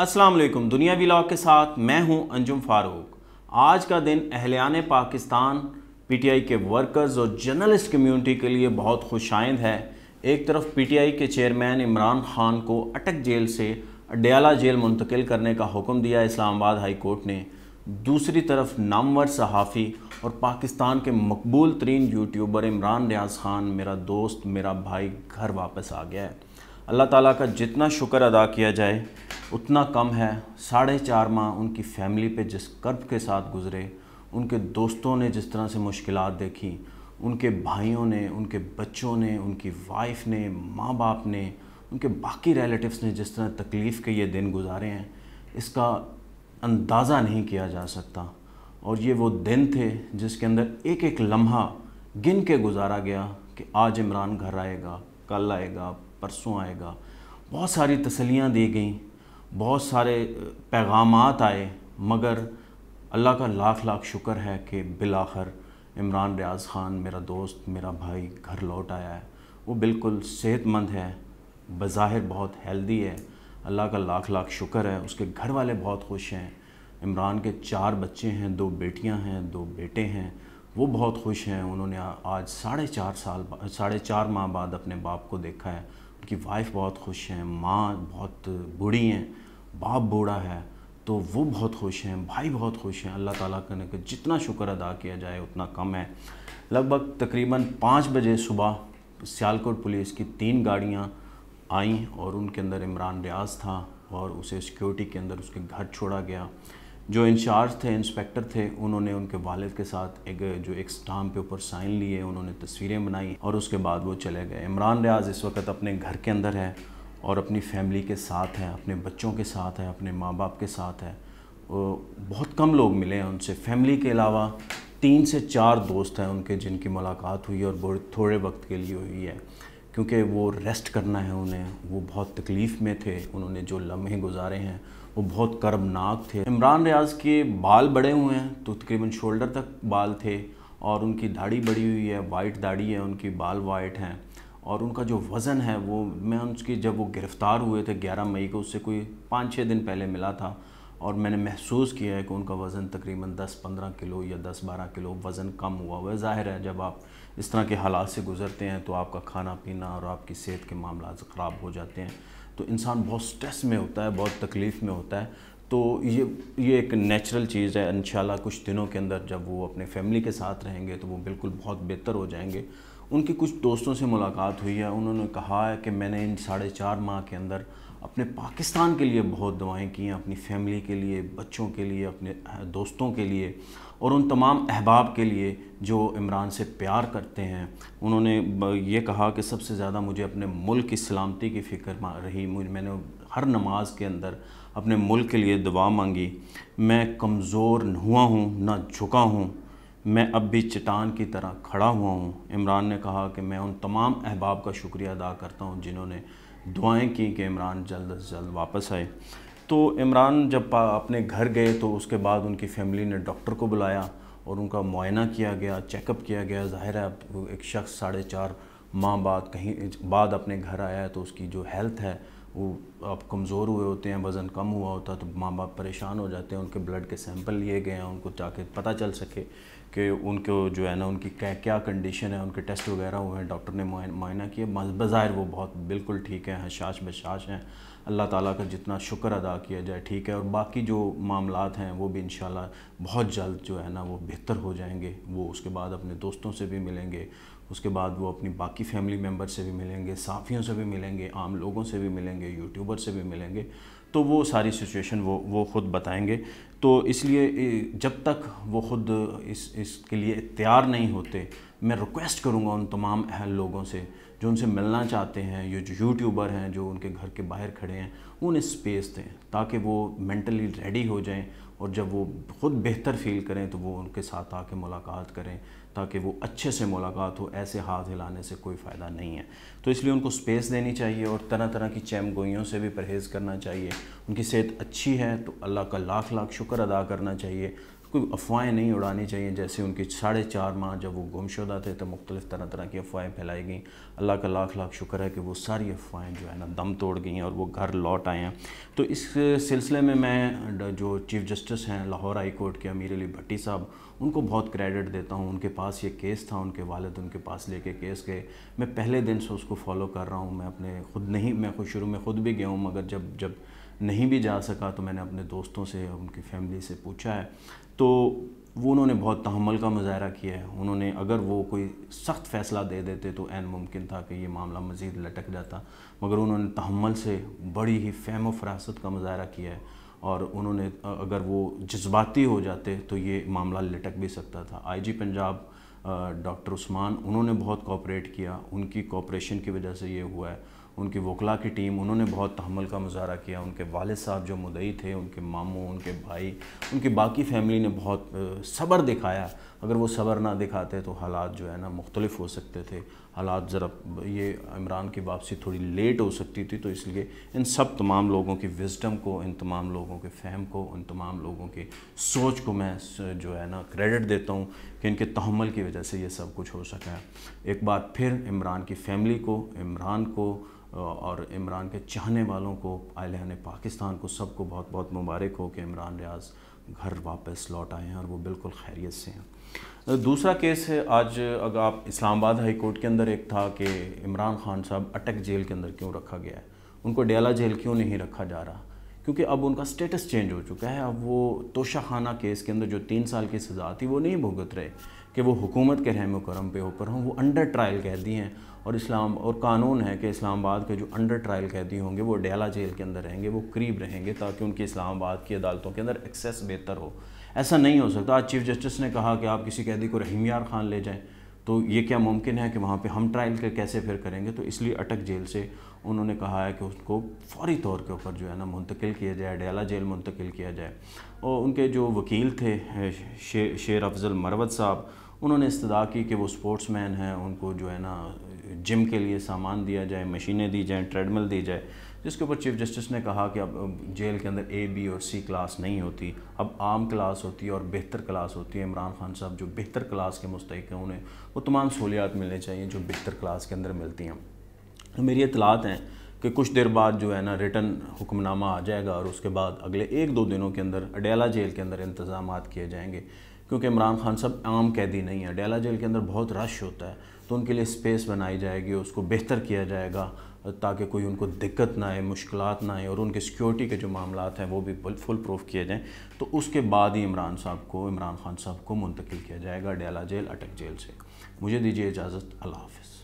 अस्सलाम वालेकुम दुनिया व्लॉग के साथ मैं हूं अंजुम फारूक आज का दिन अहलियान पाकिस्तान पीटीआई के वर्कर्स और जर्नलिस्ट कम्युनिटी के लिए बहुत खुशाइंद है एक तरफ पीटीआई के चेयरमैन इमरान खान को अटक जेल से अड्याला जेल मुंतकिल करने का हुक्म दिया इस्लामाबाद हाई कोर्ट ने दूसरी तरफ नामवर सहाफ़ी और पाकिस्तान के मकबूल तरीन यूट्यूबर इमरान रियाज खान मेरा दोस्त मेरा भाई घर वापस आ गया है अल्लाह ताला का जितना शुक्र अदा किया जाए उतना कम है साढ़े चार माह उनकी फैमिली पे जिस कर्ब के साथ गुजरे उनके दोस्तों ने जिस तरह से मुश्किल देखी उनके भाइयों ने उनके बच्चों ने उनकी वाइफ ने माँ बाप ने उनके बाकी रिलेटिव्स ने जिस तरह तकलीफ़ के ये दिन गुजारे हैं इसका अंदाज़ा नहीं किया जा सकता और ये वो दिन थे जिसके अंदर एक एक लम्हा गिन के गुजारा गया कि आज इमरान घर आएगा कल आएगा परसों आएगा बहुत सारी तसलियाँ दी गई बहुत सारे पैगाम आए मगर अल्लाह का लाख लाख शुक्र है कि बिलाखर इमरान रियाज ख़ान मेरा दोस्त मेरा भाई घर लौट आया है वो बिल्कुल सेहतमंद है बज़ाहिर बहुत हेल्दी है अल्लाह का लाख लाख शुक्र है उसके घर वाले बहुत खुश हैं इमरान के चार बच्चे हैं दो बेटियां हैं दो बेटे हैं वो बहुत खुश हैं उन्होंने आज साढ़े चार साल साढ़े चार माह बाद अपने बाप को देखा है उनकी वाइफ बहुत खुश हैं माँ बहुत बूढ़ी हैं बाप बूढ़ा है तो वो बहुत खुश हैं भाई बहुत खुश हैं अल्लाह ताला करने का जितना शुक्र अदा किया जाए उतना कम है लगभग तकरीबन पाँच बजे सुबह सियालकोट पुलिस की तीन गाड़ियाँ आईं और उनके अंदर इमरान रियाज था और उसे सिक्योरिटी के अंदर उसके घर छोड़ा गया जो इंचार्ज थे इंस्पेक्टर थे उन्होंने उनके वालिद के साथ एक जो एक स्टाम्प के ऊपर साइन लिए उन्होंने तस्वीरें बनाई और उसके बाद वो चले गए इमरान रियाज इस वक्त अपने घर के अंदर है और अपनी फैमिली के साथ है अपने बच्चों के साथ है अपने माँ बाप के साथ है बहुत कम लोग मिले हैं उनसे फैमिली के अलावा तीन से चार दोस्त हैं उनके जिनकी मुलाकात हुई और थोड़े वक्त के लिए हुई है क्योंकि वो रेस्ट करना है उन्हें वो बहुत तकलीफ़ में थे उन्होंने जो लम्हे गुजारे हैं वो बहुत कर्मनाक थे इमरान रियाज के बाल बड़े हुए हैं तो तकरीबन शोल्डर तक बाल थे और उनकी दाढ़ी बड़ी हुई है वाइट दाढ़ी है उनकी बाल वाइट हैं और उनका जो वज़न है वो मैं उनकी जब वो गिरफ़्तार हुए थे 11 मई को उससे कोई पाँच छः दिन पहले मिला था और मैंने महसूस किया है कि उनका वज़न तकरीबन 10-15 किलो या 10-12 किलो वज़न कम हुआ हुआ है ज़ाहिर है जब आप इस तरह के हालात से गुजरते हैं तो आपका खाना पीना और आपकी सेहत के मामला ख़राब हो जाते हैं तो इंसान बहुत स्ट्रेस में होता है बहुत तकलीफ़ में होता है तो ये ये एक नेचुरल चीज़ है इन कुछ दिनों के अंदर जब वो अपने फैमिली के साथ रहेंगे तो वो बिल्कुल बहुत बेहतर हो जाएंगे उनके कुछ दोस्तों से मुलाकात हुई है उन्होंने कहा है कि मैंने इन साढ़े चार माह के अंदर अपने पाकिस्तान के लिए बहुत दुआएं की हैं अपनी फैमिली के लिए बच्चों के लिए अपने दोस्तों के लिए और उन तमाम अहबाब के लिए जो इमरान से प्यार करते हैं उन्होंने ये कहा कि सबसे ज़्यादा मुझे अपने मुल्क की सलामती की फ़िक्र रही मैंने हर नमाज के अंदर अपने मुल्क के लिए दुआ मांगी मैं कमज़ोर हुआ हूँ ना झुका हूँ मैं अब भी चट्टान की तरह खड़ा हुआ हूँ इमरान ने कहा कि मैं उन तमाम अहबाब का शुक्रिया अदा करता हूँ जिन्होंने दुआएँ की कि इमरान जल्द अज जल्द वापस आए तो इमरान जब अपने घर गए तो उसके बाद उनकी फैमिली ने डॉक्टर को बुलाया और उनका मुआयना किया गया चेकअप किया गया ज़ाहिर है अब एक शख्स साढ़े चार माह बाद कहीं बाद अपने घर आया है तो उसकी जो हेल्थ है वो आप कमज़ोर हुए होते हैं वज़न कम हुआ होता है तो माँ बाप परेशान हो जाते हैं उनके ब्लड के सैंपल लिए गए हैं उनको जाके पता चल सके कि उनको जो है ना उनकी क्या क्या कंडीशन है उनके टेस्ट वगैरह हुए हैं डॉक्टर ने मुआयना किया बज़ाहिर वो बहुत बिल्कुल ठीक है हशाश बशाश हैं अल्लाह ताला का जितना शुक्र अदा किया जाए ठीक है और बाकी जो मामला हैं वो भी इन बहुत जल्द जो है ना वो बेहतर हो जाएंगे वो उसके बाद अपने दोस्तों से भी मिलेंगे उसके बाद वो अपनी बाकी फैमिली मेम्बर से भी मिलेंगे साफ़ियों से भी मिलेंगे आम लोगों से भी मिलेंगे मिलेंगे यूट्यूबर से भी मिलेंगे तो वो सारी सिचुएशन वो वो ख़ुद बताएंगे तो इसलिए जब तक वो ख़ुद इस इसके लिए तैयार नहीं होते मैं रिक्वेस्ट करूँगा उन तमाम अहल लोगों से जो उनसे मिलना चाहते हैं ये जो यूट्यूबर हैं जो उनके घर के बाहर खड़े हैं उन्हें स्पेस दें ताकि वो मेंटली रेडी हो जाएं और जब वो ख़ुद बेहतर फील करें तो वो उनके साथ आके मुलाकात करें ताकि वो अच्छे से मुलाकात हो ऐसे हाथ हिलाने से कोई फ़ायदा नहीं है तो इसलिए उनको स्पेस देनी चाहिए और तरह तरह की चैम गोइयों से भी परहेज़ करना चाहिए उनकी सेहत अच्छी है तो अल्लाह का लाख लाख शुक्र अदा करना चाहिए कोई अफवाहें नहीं उड़ानी चाहिए जैसे उनके साढ़े चार माह जब वो गुमशुदा थे तो मुख्तलिफ तरह तरह की अफवाहें फैलाई गई अल्लाह का लाख लाख शुक्र है कि वो सारी अफवाहें जो है ना दम तोड़ गई हैं और वो घर लौट आए हैं तो इस सिलसिले में मैं जो चीफ जस्टिस हैं लाहौर हाई कोर्ट के अमीर अली भट्टी साहब उनको बहुत क्रेडिट देता हूँ उनके पास ये केस था उनके वालद उनके पास लेके केस गए मैं पहले दिन से उसको फॉलो कर रहा हूँ मैं अपने खुद नहीं मैं खुद शुरू में खुद भी गया हूँ मगर जब जब नहीं भी जा सका तो मैंने अपने दोस्तों से उनकी फैमिली से पूछा है तो वो उन्होंने बहुत तहमल का मुजाहरा किया है उन्होंने अगर वो कोई सख्त फ़ैसला दे देते तो एन मुमकिन था कि ये मामला मज़ीद लटक जाता मगर उन्होंने तहमल से बड़ी ही फैम व फरासत का मुजाहरा किया है और उन्होंने अगर वो जज्बाती हो जाते तो ये मामला लटक भी सकता था आईजी पंजाब डॉक्टर उस्मान उन्होंने बहुत कॉपरेट किया उनकी कॉपरेशन की वजह से ये हुआ है उनकी वकला की टीम उन्होंने बहुत तहमल का मुजाहरा किया उनके वालद साहब जो मुदई थे उनके मामों उनके भाई उनकी बाकी फैमिली ने बहुत सब्र दिखाया अगर वो सब्र ना दिखाते तो हालात जो है ना मुख्तलिफ हो सकते थे हालात ज़रा ये इमरान की वापसी थोड़ी लेट हो सकती थी तो इसलिए इन सब तमाम लोगों की विजडम को इन तमाम लोगों के फहम को इन तमाम लोगों की सोच को मैं जो है ना क्रेडिट देता हूँ कि इनके तहमल की वजह से ये सब कुछ हो सका है एक बार फिर इमरान की फैमिली को इमरान को और इमरान के चाहने वालों को आने पाकिस्तान को सबको बहुत बहुत मुबारक हो कि इमरान रियाज घर वापस लौट आए हैं और वो बिल्कुल खैरियत से हैं दूसरा केस है आज अगर आप इस्लामाबाद हाई कोर्ट के अंदर एक था कि इमरान खान साहब अटक जेल के अंदर क्यों रखा गया है उनको डेला जेल क्यों नहीं रखा जा रहा क्योंकि अब उनका स्टेटस चेंज हो चुका है अब वो तोशा खाना केस के अंदर जो तीन साल की सज़ा थी वो नहीं भुगत रहे कि वो हुकूमत के रहम करम पे ऊपर हों वो अंडर ट्रायल कैदी हैं और इस्लाम और कानून है कि इस्लामाबाद के जो अंडर ट्रायल कैदी होंगे वो डेला जेल के अंदर रहेंगे वो करीब रहेंगे ताकि उनकी इस्लामाबाद की अदालतों के अंदर एक्सेस बेहतर हो ऐसा नहीं हो सकता आज चीफ जस्टिस ने कहा कि आप किसी कैदी को रहीम यार खान ले जाएँ तो ये क्या मुमकिन है कि वहाँ पे हम ट्रायल के कैसे फिर करेंगे तो इसलिए अटक जेल से उन्होंने कहा है कि उसको फौरी तौर के ऊपर जो है ना मुंतकिल किया जाए डयाला जेल मुंतकिल किया जाए और उनके जो वकील थे शे, शेर अफजल मरवत साहब उन्होंने इस्तः की कि वो स्पोर्ट्स मैन हैं उनको जो है ना जिम के लिए सामान दिया जाए मशीनें दी जाएँ ट्रेडमिल दी जाए जिसके ऊपर चीफ जस्टिस ने कहा कि अब जेल के अंदर ए बी और सी क्लास नहीं होती अब आम क्लास होती है और बेहतर क्लास होती है इमरान खान साहब जो बेहतर क्लास के मुस्तक हैं उन्हें वो तमाम सहूलियात मिलने चाहिए जो बेहतर क्लास के अंदर मिलती हैं तो मेरी इतलात हैं कि कुछ देर बाद जो है ना रिटर्न हुक्मनामा आ जाएगा और उसके बाद अगले एक दो दिनों के अंदर अडेला जेल के अंदर इंतज़ाम किए जाएंगे क्योंकि इमरान खान साहब आम कैदी नहीं है अडेला जेल के अंदर बहुत रश होता है तो उनके लिए स्पेस बनाई जाएगी उसको बेहतर किया जाएगा ताकि कोई उनको दिक्कत ना आए मुश्किल ना आए और उनके सिक्योरिटी के जो मामला हैं वो भी फुल प्रूफ किए जाएँ तो उसके बाद ही इमरान साहब को इमरान खान साहब को मुंतकिल किया जाएगा डेला जेल अटक जेल से मुझे दीजिए इजाज़त अल्लाह हाफिज़